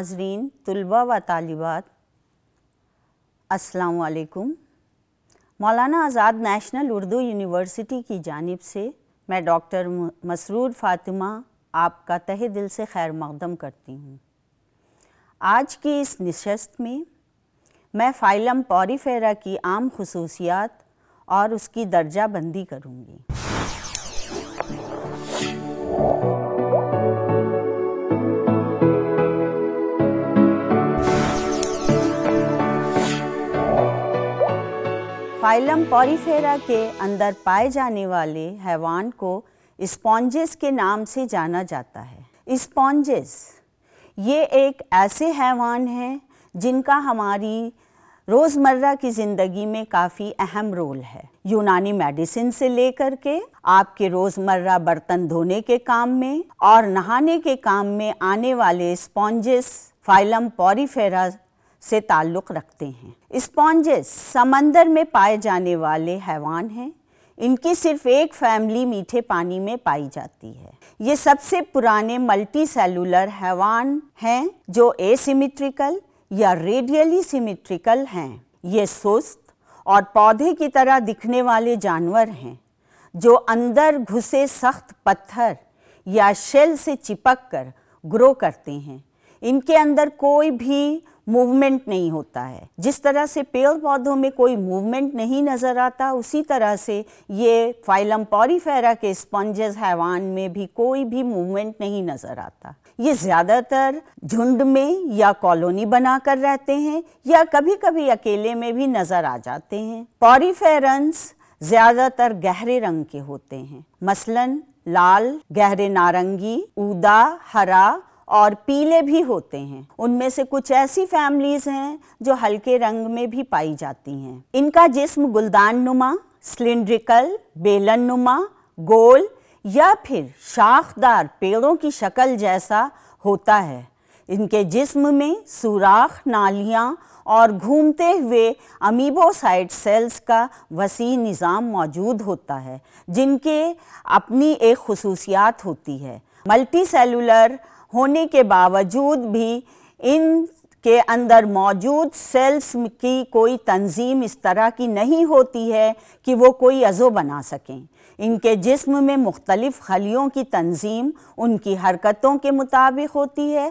नाजरीन तलबा व तालिबात असलकुम मौलाना आज़ाद नेशनल उर्दू यूनिवर्सिटी की जानिब से मैं डॉक्टर मसरूर फातिमा आपका तहे दिल से खैर मकदम करती हूँ आज की इस नशस्त में मैं फ़ाइलम पौरीफेरा की आम खसूसियात और उसकी दर्जा बंदी करूँगी फाइलम पॉरीफेरा के अंदर पाए जाने वाले हैवान को स्पॉन्जेस के नाम से जाना जाता है स्पॉन्जेस ये एक ऐसे हैवान हैं जिनका हमारी रोज़मर्रा की ज़िंदगी में काफ़ी अहम रोल है यूनानी मेडिसिन से लेकर के आपके रोज़मर्रा बर्तन धोने के काम में और नहाने के काम में आने वाले स्पॉन्जेस फाइलम पॉरीफेरा से ताल्लुक़ रखते हैं स्पॉन्जेस समंदर में पाए जाने वाले हैवान हैं इनकी सिर्फ एक फैमिली मीठे पानी में पाई जाती है ये सबसे पुराने मल्टी सेलुलर हैवान हैं जो एसिमेट्रिकल या रेडियली सिमेट्रिकल हैं ये सुस्त और पौधे की तरह दिखने वाले जानवर हैं जो अंदर घुसे सख्त पत्थर या शेल से चिपक कर ग्रो करते हैं इनके अंदर कोई भी मूवमेंट नहीं होता है जिस तरह से पेड़ पौधों में कोई मूवमेंट नहीं नज़र आता उसी तरह से ये फाइलम पॉरीफेरा के स्पंजेस हैवान में भी कोई भी मूवमेंट नहीं नज़र आता ये ज़्यादातर झुंड में या कॉलोनी बनाकर रहते हैं या कभी कभी अकेले में भी नज़र आ जाते हैं पॉरीफेरन्स ज़्यादातर गहरे रंग के होते हैं मसलन लाल गहरे नारंगी ऊदा हरा और पीले भी होते हैं उनमें से कुछ ऐसी फैमिलीज हैं जो हल्के रंग में भी पाई जाती हैं इनका जिस्म गुलदान नुमा सिलेंड्रिकल बेलन नुमा गोल या फिर शाखदार पेड़ों की शक्ल जैसा होता है इनके जिस्म में सुराख नालियाँ और घूमते हुए अमीबोसाइट सेल्स का वसी निज़ाम मौजूद होता है जिनके अपनी एक खसूसियात होती है मल्टी सेलुलर होने के बावजूद भी इन के अंदर मौजूद सेल्स की कोई तंजीम इस तरह की नहीं होती है कि वो कोई अज़ो बना सकें इनके जिस्म में मुख्तलिफ़ खलियों की तंजीम उनकी हरकतों के मुताबिक होती है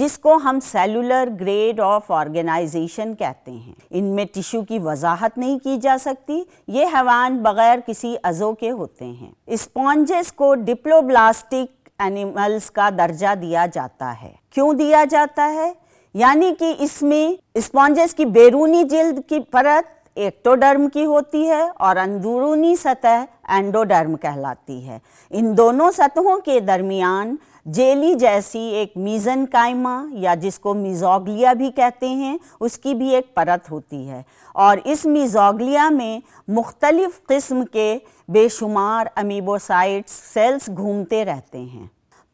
जिसको हम सेलुलर ग्रेड ऑफ ऑर्गेनाइजेशन कहते हैं इनमें टिश्यू की वजाहत नहीं की जा सकती ये हवान बग़ैर किसी अज़ो के होते हैं स्पॉन्जेस को डिप्लोब्लास्टिक एनिमल्स का दर्जा दिया जाता है क्यों दिया जाता है यानी कि इसमें स्पॉन्जेस की बैरूनी जिल्द की परत एक्टोडर्म की होती है और अंदरूनी सतह एंडोडर्म कहलाती है इन दोनों सतहों के दरमियान जेली जैसी एक मीजन कायमा या जिसको मिजोगलिया भी कहते हैं उसकी भी एक परत होती है और इस मिजोगलिया में मुख्तलिफ़ किस्म के बेशुमार अमीबोसाइट्स सेल्स घूमते रहते हैं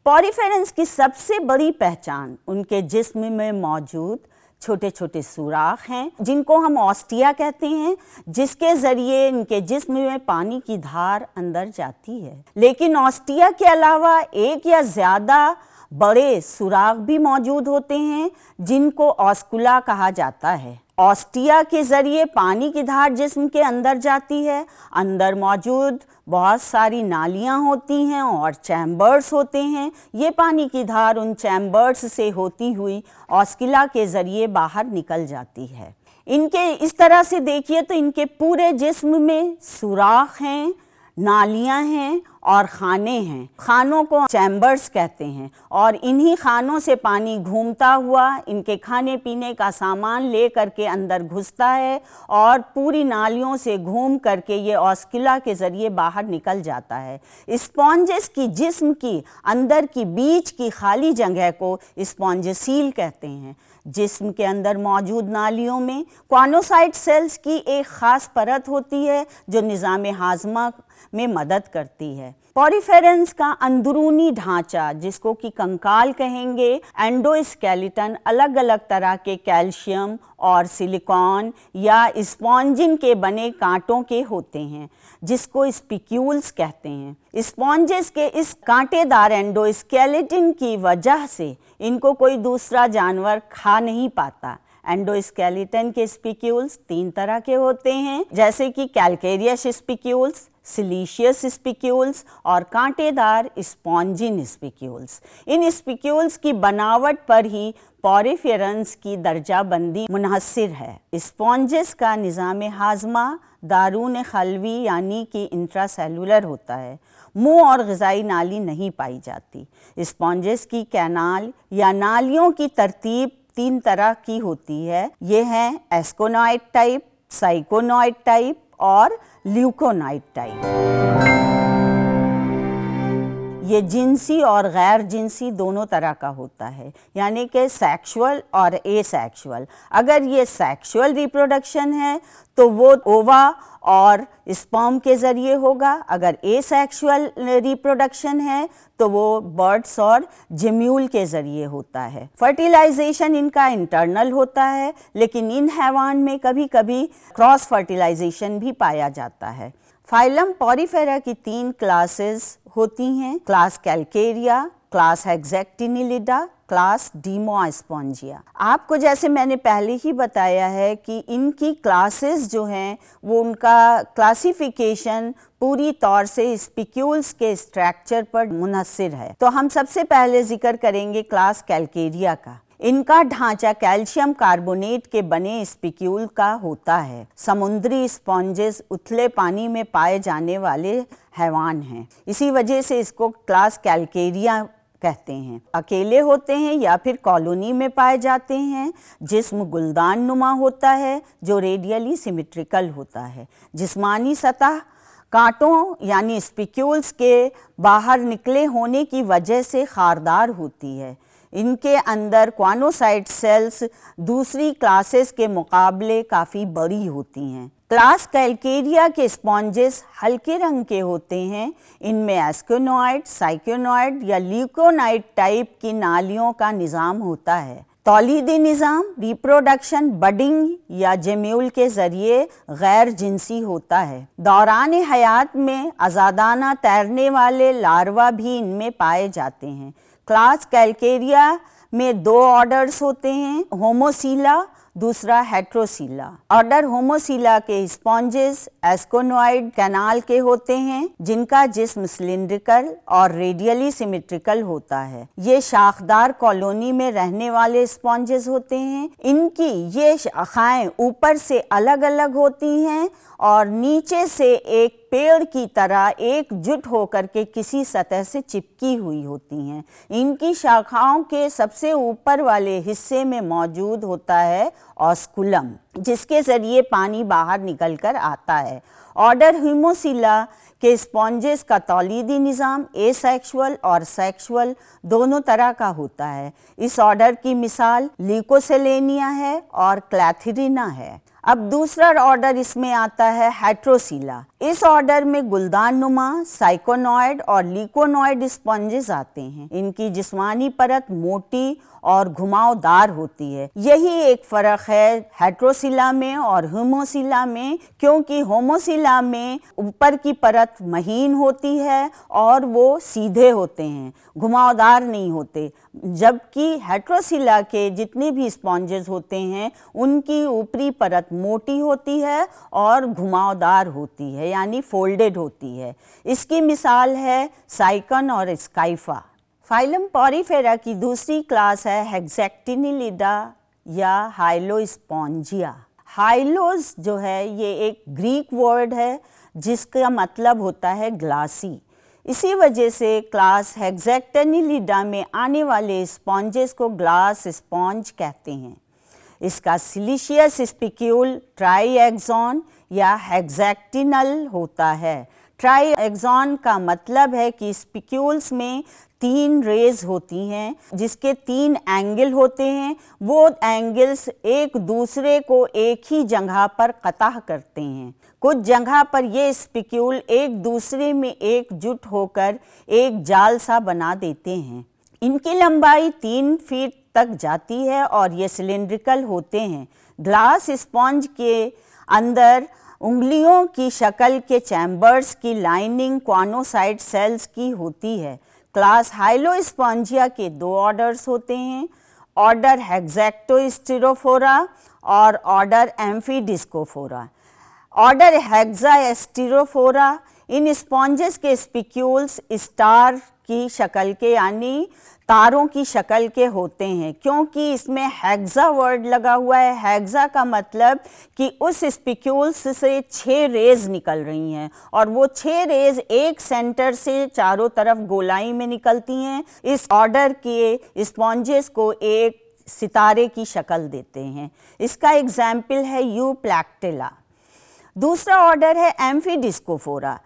पॉरीफेरेंस की सबसे बड़ी पहचान उनके जिस्म में मौजूद छोटे छोटे सुराख हैं जिनको हम ऑस्टिया कहते हैं जिसके ज़रिए इनके जिस्म में पानी की धार अंदर जाती है लेकिन ऑस्टिया के अलावा एक या ज़्यादा बड़े सुराग भी मौजूद होते हैं जिनको ऑस्कुला कहा जाता है ऑस्टिया के जरिए पानी की धार जिस्म के अंदर जाती है अंदर मौजूद बहुत सारी नालियाँ होती हैं और चैम्बर्स होते हैं ये पानी की धार उन चैम्बर्स से होती हुई ऑस्किला के ज़रिए बाहर निकल जाती है इनके इस तरह से देखिए तो इनके पूरे जिस्म में सुराख हैं नालियाँ हैं और खाने हैं खानों को चैम्बर्स कहते हैं और इन्हीं खानों से पानी घूमता हुआ इनके खाने पीने का सामान ले करके अंदर घुसता है और पूरी नालियों से घूम करके ये ऑस्किला के ज़रिए बाहर निकल जाता है इस्पॉन्जेस की जिस्म की अंदर की बीच की खाली जगह को इस्पॉन्जसील कहते हैं जिस्म के अंदर मौजूद नालियों में क्वानोसाइट सेल्स की एक ख़ास परत होती है जो निज़ाम हाजमा में मदद करती है पॉरीफेरेंस का अंदरूनी ढांचा जिसको कि कंकाल कहेंगे एंडोस्केलेटन अलग अलग तरह के कैल्शियम और सिलिकॉन या स्पॉन्जिन के बने कांटों के होते हैं जिसको स्पिक्यूल्स कहते हैं स्पॉन्जेस के इस कांटेदार एंडोस्केलेटिन की वजह से इनको कोई दूसरा जानवर खा नहीं पाता एंडोस्केलेटन के स्पिक्यूल्स तीन तरह के होते हैं जैसे कि कैलकेरियस स्पिक्यूल्स सिलीशियस स्पिक्यूल्स और कांटेदार स्पॉन्जिन स्पिक्यूल्स इन स्पिक्यूल्स की बनावट पर ही पॉरीफेरेंस की दर्जाबंदी मुनहसर है स्पॉन्जेस का निज़ाम हाजमा दारून खलवी यानी कि इंट्रासेलुलर होता है मुंह और गजाई नाली नहीं पाई जाती स्पॉन्जेस की कैनाल या नालियों की तरतीब तीन तरह की होती है ये है एस्कोनाइट टाइप साइकोनाइट टाइप और ल्यूकोनाइट टाइप ये जिनसी और गैर जिनसी दोनों तरह का होता है यानी कि सेक्सुअल और एसेक्सुअल अगर ये सेक्सुअल रिप्रोडक्शन है तो वो ओवा और स्पर्म के ज़रिए होगा अगर सेक्शुअल रिप्रोडक्शन है तो वो बर्ड्स और जिम्यूल के ज़रिए होता है फर्टिलाइजेशन इनका इंटरनल होता है लेकिन इन हैवान में कभी कभी क्रॉस फर्टिलाइजेशन भी पाया जाता है फाइलम पॉरीफेरा की तीन क्लासेस होती हैं class Calcarea class Hexactinellida class Demospongiae आपको जैसे मैंने पहले ही बताया है कि इनकी क्लासेस जो हैं वो उनका क्लासिफिकेशन पूरी तौर से स्पिक्यूल्स के स्ट्रक्चर पर मुनसर है तो हम सबसे पहले जिक्र करेंगे क्लास कैलकेरिया का इनका ढांचा कैल्शियम कार्बोनेट के बने स्पिक्यूल का होता है समुद्री स्पॉन्जेस उथले पानी में पाए जाने वाले हैवान हैं इसी वजह से इसको क्लास कैलकेरिया कहते हैं अकेले होते हैं या फिर कॉलोनी में पाए जाते हैं जिस्म गुलदान नुमा होता है जो रेडियली सिमेट्रिकल होता है जिस्मानी सतह कांटों यानी स्पिक्यूल्स के बाहर निकले होने की वजह से खारदार होती है इनके अंदर क्वानोसाइट सेल्स दूसरी क्लासेस के मुकाबले काफ़ी बड़ी होती हैं क्लास कैल्केरिया के स्पॉन्जेस हल्के रंग के होते हैं इनमें एस्कोनॉइड साइक्योनॉइड या ल्यूकोनाइड टाइप की नालियों का निज़ाम होता है तोलीदी निज़ाम रिप्रोडक्शन बडिंग या जेम्यूल के ज़रिए गैर जिनसी होता है दौरान हयात में आज़ादाना तैरने वाले लार्वा भी इनमें पाए जाते हैं क्लास कैलकेरिया में दो ऑर्डर्स होते हैं होमोसीला दूसरा हेट्रोसीला ऑर्डर होमोसीला के स्पॉन्जेस एस्कोनोइड कैनाल के होते हैं जिनका जिस्म सिलिंड्रिकल और रेडियली सिमेट्रिकल होता है ये शाखदार कॉलोनी में रहने वाले स्पॉन्जेस होते हैं इनकी ये शाखाएं ऊपर से अलग अलग होती हैं और नीचे से एक पेड़ की तरह एकजुट होकर के किसी सतह से चिपकी हुई होती हैं इनकी शाखाओं के सबसे ऊपर वाले हिस्से में मौजूद होता है ऑस्कुलम जिसके ज़रिए पानी बाहर निकल कर आता है ऑर्डर हिमोसिला के स्पॉन्जेस का तौलीदी निज़ाम सेक्शुअल और सेक्शुअल दोनों तरह का होता है इस ऑर्डर की मिसाल लिकोसेलेनिया है और क्लैथरीना है अब दूसरा ऑर्डर इसमें आता है हाइड्रोसीला इस ऑर्डर में गुलदान नुमा साइकोनॉइड और लिकोनॉइड स्पॉन्जेस आते हैं इनकी जिस्मानी परत मोटी और घुमावदार होती है यही एक फर्क है हेट्रोसिला में और होमोसिला में क्योंकि होमोसिला में ऊपर की परत महीन होती है और वो सीधे होते हैं घुमावदार नहीं होते जबकि हेट्रोसिला के जितने भी स्पॉन्जेस होते हैं उनकी ऊपरी परत मोटी होती है और घुमावदार होती है यानी फोल्डेड होती है इसकी मिसाल है साइकन और स्काइफा फाइलम पॉरीफेरा की दूसरी क्लास है हेक्सेक्टिनिलिडा या स्पॉन्जिया हाइलोज जो है ये एक ग्रीक वर्ड है जिसका मतलब होता है ग्लासी इसी वजह से क्लास हेक्सेक्टेनिलिडा में आने वाले स्पॉन्जेस को ग्लास स्पॉन्ज कहते हैं इसका सिलिशियस स्पिक्यूल ट्राईएक्सॉन या हेक्सैक्टिनल होता है ट्राईएक्सॉन का मतलब है कि स्पिक्यूल्स में तीन रेज होती हैं जिसके तीन एंगल होते हैं वो एंगल्स एक दूसरे को एक ही जगह पर कतः करते हैं कुछ जगह पर ये स्पिक्यूल एक दूसरे में एकजुट होकर एक जाल सा बना देते हैं इनकी लंबाई तीन फीट तक जाती है और ये सिलेंड्रिकल होते हैं ग्लास स्पॉन्ज के अंदर उंगलियों की शक्ल के चैम्बर्स की लाइनिंग क्वानोसाइट सेल्स की होती है क्लास हाइलो स्पॉन्जिया के दो ऑर्डर्स होते हैं ऑर्डर स्टीरोफोरा और ऑर्डर एम्फीडिस्कोफोरा ऑर्डर एस्टीरोफोरा इन स्पॉन्जेस के स्पिक्यूल्स स्टार की शक्ल के यानी तारों की शक्ल के होते हैं क्योंकि इसमें हैग्ज़ा वर्ड लगा हुआ है हैग्ज़ा का मतलब कि उस स्पिक्यूल्स से छः रेज निकल रही हैं और वो छः रेज एक सेंटर से चारों तरफ गोलाई में निकलती हैं इस ऑर्डर के स्पॉन्जेस को एक सितारे की शक्ल देते हैं इसका एग्जाम्पल है यू प्लैक्टेला दूसरा ऑर्डर है एम्फी डिस्कोफोरा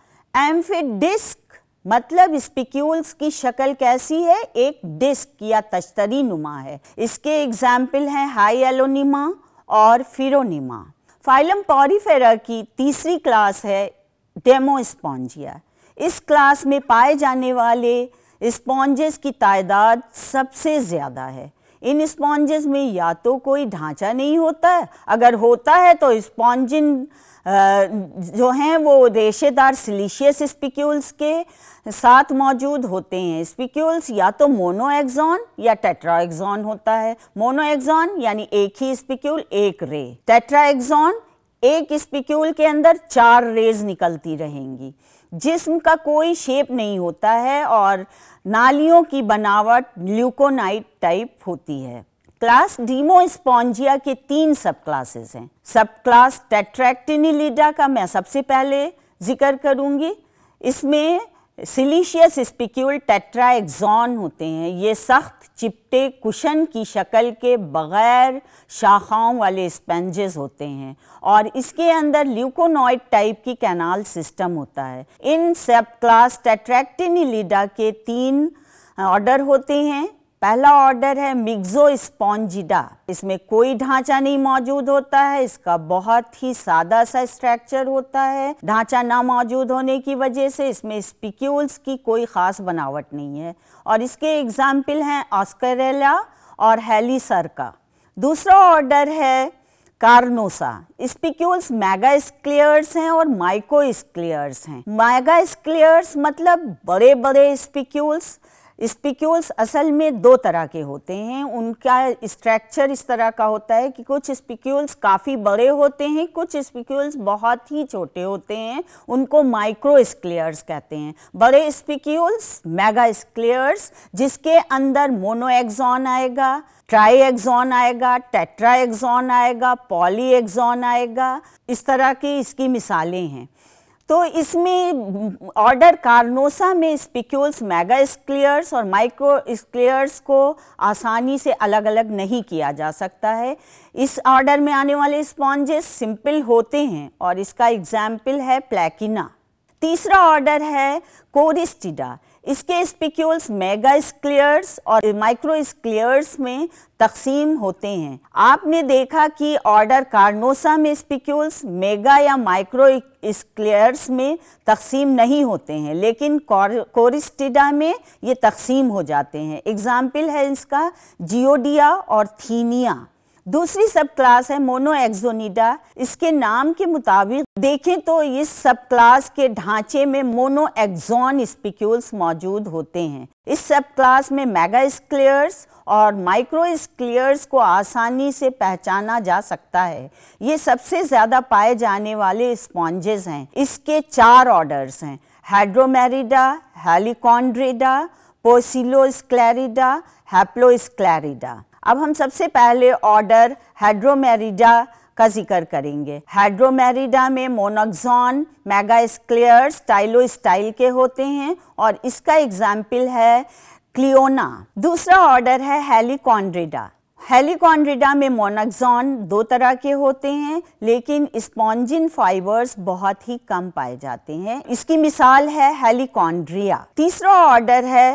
एम्फी डिस्क मतलब स्पिक्यूल्स की शक्ल कैसी है एक डिस्क या तश्तरी नुमा है इसके एग्जाम्पल हैं हाई एलोनिमा और फिरोनिमा फाइलम पॉरीफेरा की तीसरी क्लास है डेमोस्पॉन्जिया इस क्लास में पाए जाने वाले स्पॉन्जेस की तादाद सबसे ज़्यादा है इन स्पॉन्जेस में या तो कोई ढांचा नहीं होता है अगर होता है तो स्पॉन्जिन जो हैं वो रेशेदार सिलिशियस स्पिक्यूल्स के साथ मौजूद होते हैं स्पिक्यूल्स या तो मोनो एग्जॉन या एग्जॉन होता है मोनो एग्जॉन यानी एक ही स्पिक्यूल एक रे टेट्राएक्सॉन एक स्पिक्यूल के अंदर चार रेज निकलती रहेंगी जिस्म का कोई शेप नहीं होता है और नालियों की बनावट ल्यूकोनाइट टाइप होती है क्लास डीमो स्पॉन्जिया के तीन सब क्लासेस हैं सब क्लास टेट्रैक्टिनिलिडा का मैं सबसे पहले जिक्र करूंगी इसमें सिलीशियस स्पिक्यूल टेट्राएक्सॉन होते हैं ये सख्त चिपटे कुशन की शक्ल के बग़ैर शाखाओं वाले स्पेंजेस होते हैं और इसके अंदर ल्यूकोनॉइड टाइप की कैनाल सिस्टम होता है इन सेप क्लास टेट्रैक्टिनिलिडा के तीन ऑर्डर होते हैं पहला ऑर्डर है मिग्जो स्पॉन्जिडा इसमें कोई ढांचा नहीं मौजूद होता है इसका बहुत ही सादा सा स्ट्रक्चर होता है ढांचा ना मौजूद होने की वजह से इसमें स्पिक्यूल्स की कोई खास बनावट नहीं है और इसके एग्जाम्पल हैं ऑस्करेला और हेलीसर का दूसरा ऑर्डर है कार्नोसा स्पिक्यूल्स मैगा स्क्लियर्स हैं और माइको स्क्लियर्स हैं मैगा स्क्लेयर्स मतलब बड़े बड़े स्पिक्यूल्स स्पिक्यूल्स असल में दो तरह के होते हैं उनका स्ट्रक्चर इस तरह का होता है कि कुछ स्पिक्यूल्स काफ़ी बड़े होते हैं कुछ स्पिक्यूल्स बहुत ही छोटे होते हैं उनको माइक्रो स्क्लेयर्स कहते हैं बड़े स्पिक्यूल्स मेगा स्क्लेयर्स जिसके अंदर मोनो एग्जॉन आएगा ट्राई एग्जॉन आएगा टेट्रा एग्जॉन आएगा पॉली एग्जॉन आएगा इस तरह की इसकी मिसालें हैं तो इसमें ऑर्डर कार्नोसा में स्पिक्यूल्स मेगा स्क्लियर्स और माइक्रो स्क्लियर्स को आसानी से अलग अलग नहीं किया जा सकता है इस ऑर्डर में आने वाले स्पॉन्जेस सिंपल होते हैं और इसका एग्जाम्पल है प्लैकिना तीसरा ऑर्डर है कोरिस्टिडा इसके स्पिक्यूल्स मेगा स्क्लियर्स और माइक्रो स्क्लियर्स में तकसीम होते हैं आपने देखा कि ऑर्डर कार्नोसा में स्पिक्यूल्स मेगा या माइक्रो स्क्लेयर्स में तकसीम नहीं होते हैं लेकिन कोरिस्टिडा में ये तकसीम हो जाते हैं एग्जाम्पल है इसका जियोडिया और थीनिया दूसरी सब क्लास है मोनोएक्सोनिडा इसके नाम के मुताबिक देखें तो इस सब क्लास के ढांचे में एक्सोन स्पिक्यूल्स मौजूद होते हैं इस सब क्लास में मेगा स्क्लेयर्स और माइक्रो स्क्लेयर्स को आसानी से पहचाना जा सकता है ये सबसे ज़्यादा पाए जाने वाले स्पॉन्जेस हैं इसके चार ऑर्डर्स हैं हाइड्रोमेरिडा हेलिकॉन्ड्रेडा हैप्लो हैप्लोस्क्लेरिडा अब हम सबसे पहले ऑर्डर हाइड्रोमेरिडा का जिक्र करेंगे हाइड्रोमेरिडा में मोनोक्सॉन स्टाइलो स्टाइल के होते हैं और इसका एग्जाम्पल है क्लियोना दूसरा ऑर्डर है हेलीकॉन्ड्रिडा हेलीकॉन्ड्रिडा में मोनोक्सॉन दो तरह के होते हैं लेकिन स्पॉन्जिन फाइबर्स बहुत ही कम पाए जाते हैं इसकी मिसाल है हेलिकॉन्ड्रिया तीसरा ऑर्डर है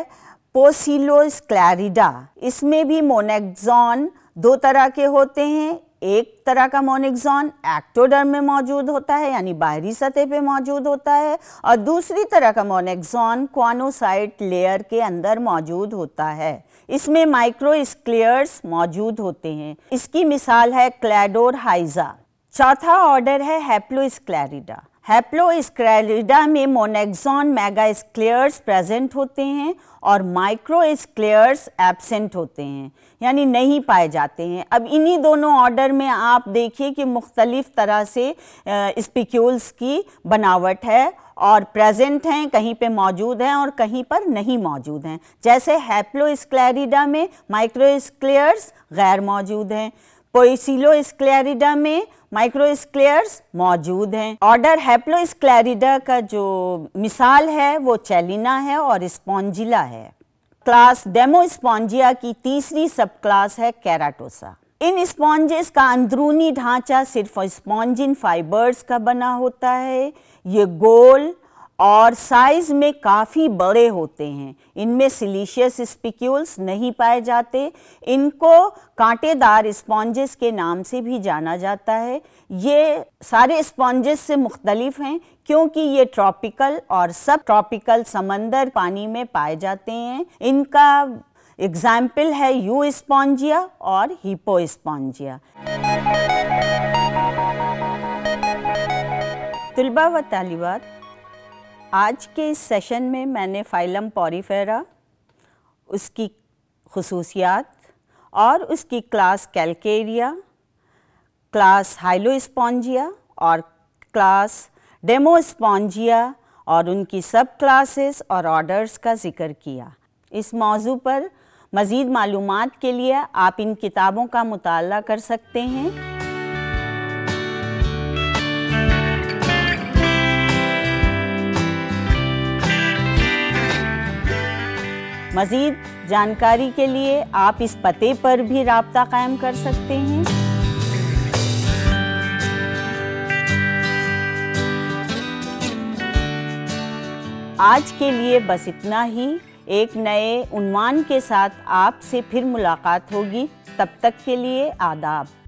पोसिलोस क्लैरिडा इसमें भी मोनेक्जॉन दो तरह के होते हैं एक तरह का मोनिक्जॉन एक्टोडर्म में मौजूद होता है यानी बाहरी सतह पे मौजूद होता है और दूसरी तरह का मोनेक्जॉन क्वानोसाइट लेयर के अंदर मौजूद होता है इसमें माइक्रो स्क्लेयर्स मौजूद होते हैं इसकी मिसाल है क्लैडोर हाइजा चौथा ऑर्डर है हैप्लोस्क्लैरिडा हैप्लोस्क्लेरिडा में मोनेक्सॉन मेगा स्क्लेयर्स प्रेजेंट होते हैं और माइक्रो स्क्लेयर्स एबसेंट होते हैं यानी नहीं पाए जाते हैं अब इन्हीं दोनों ऑर्डर में आप देखिए कि मुख्तलिफ तरह से स्पिक्यूल्स की बनावट है और प्रेजेंट हैं कहीं पे मौजूद हैं और कहीं पर नहीं मौजूद हैं जैसे हैप्लोस्क्लेरिडा में माइक्रोस्क्लेयर्स गैर मौजूद हैं पोइसिलोस्क्लेरिडा तो में माइक्रोस्क्लेयर्स मौजूद हैं ऑर्डर हैप्लोस्क्लेरिडा का जो मिसाल है वो चेलिना है और स्पॉन्जिला है क्लास डेमोस्पॉन्जिया की तीसरी सब क्लास है कैराटोसा इन स्पॉन्जेस का अंदरूनी ढांचा सिर्फ स्पॉन्जिन फाइबर्स का बना होता है ये गोल और साइज में काफ़ी बड़े होते हैं इनमें सिलीशियस स्पिक्यूल्स नहीं पाए जाते इनको कांटेदार स्पॉन्जेस के नाम से भी जाना जाता है ये सारे स्पॉन्जेस से मुख्तलिफ हैं क्योंकि ये ट्रॉपिकल और सब ट्रॉपिकल समंदर पानी में पाए जाते हैं इनका एग्जाम्पल है यू स्पॉन्जिया और हिपो स्पॉन्जिया तलबा व तालिबात आज के इस सेशन में मैंने फाइलम पॉरीफेरा उसकी खसूसियात और उसकी क्लास कैलकेरिया क्लास हाइलोस्पॉन्जिया और क्लास डेमोस्पॉन्जिया और उनकी सब क्लासेस और ऑर्डर्स का जिक्र किया इस मौजू पर मज़ीद मालूम के लिए आप इन किताबों का मुताल कर सकते हैं मज़ीद जानकारी के लिए आप इस पते पर भी रबता क़ायम कर सकते हैं आज के लिए बस इतना ही एक नए उन्वान के साथ आपसे फिर मुलाकात होगी तब तक के लिए आदाब